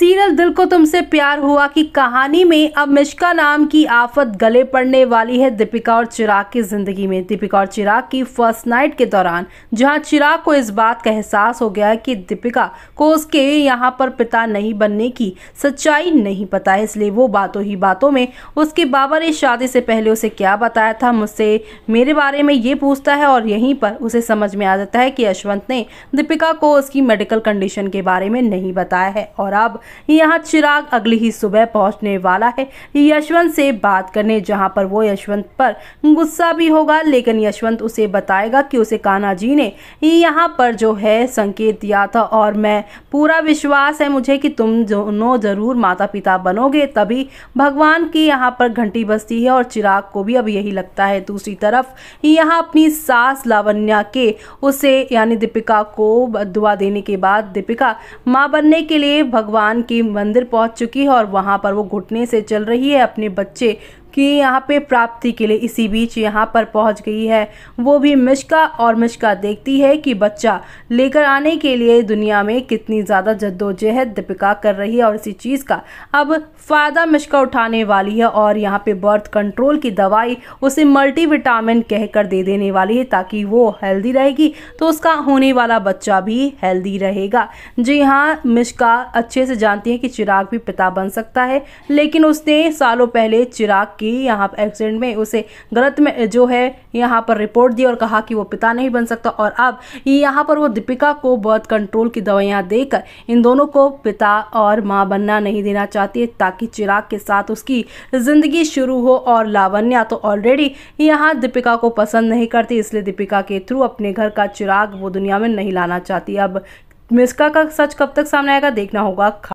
serial दिल को तुमसे प्यार हुआ की कहानी में अब मिश्का नाम की आफत गले पड़ने वाली है दीपिका और चिराग की जिंदगी में दीपिका और चिराग की फर्स्ट नाइट के दौरान जहां चिराग को इस बात का एहसास हो गया कि दीपिका को उसके यहाँ पर पिता नहीं बनने की सच्चाई नहीं पता है इसलिए वो बातों ही बातों में उसके बाबा ने शादी से पहले उसे क्या बताया था मुझसे मेरे बारे में ये पूछता है और यहीं पर उसे समझ में आ जाता है कि यशवंत ने दीपिका को उसकी मेडिकल कंडीशन के बारे में नहीं बताया है और अब यहाँ चिराग अगली ही सुबह पहुंचने वाला है यशवंत से बात करने जहां पर वो यशवंत पर गुस्सा भी होगा लेकिन यशवंत उसे बताएगा कि उसे कान्हा जी ने यहाँ पर जो है संकेत दिया था और मैं पूरा विश्वास है मुझे कि तुम दोनों जरूर माता पिता बनोगे तभी भगवान की यहाँ पर घंटी बजती है और चिराग को भी अब यही लगता है दूसरी तरफ यहाँ अपनी सास लावण्या के उसे यानी दीपिका को दुआ देने के बाद दीपिका माँ बनने के लिए भगवान की मंदिर पहुंच चुकी है और वहां पर वो घुटने से चल रही है अपने बच्चे कि यहाँ पे प्राप्ति के लिए इसी बीच यहाँ पर पहुँच गई है वो भी मिश्का और मिश्का देखती है कि बच्चा लेकर आने के लिए दुनिया में कितनी ज़्यादा जद्दोजहद दीपिका कर रही है और इसी चीज़ का अब फ़ायदा मिश्का उठाने वाली है और यहाँ पे बर्थ कंट्रोल की दवाई उसे मल्टीविटामिन कहकर दे देने वाली है ताकि वो हेल्दी रहेगी तो उसका होने वाला बच्चा भी हेल्दी रहेगा जी हाँ मिश्का अच्छे से जानती है कि चिराग भी पिता बन सकता है लेकिन उसने सालों पहले चिराग कि यहाँ एक्सीडेंट में उसे गलत में जो है यहाँ पर रिपोर्ट दी और कहा कि वो पिता नहीं बन सकता और अब यहाँ पर वो दीपिका को बर्थ कंट्रोल की दवाइयाँ देकर इन दोनों को पिता और माँ बनना नहीं देना चाहती ताकि चिराग के साथ उसकी ज़िंदगी शुरू हो और लावण्या तो ऑलरेडी यहाँ दीपिका को पसंद नहीं करती इसलिए दीपिका के थ्रू अपने घर का चिराग वो दुनिया में नहीं लाना चाहती अब मिस्का का सच कब तक सामने आएगा देखना होगा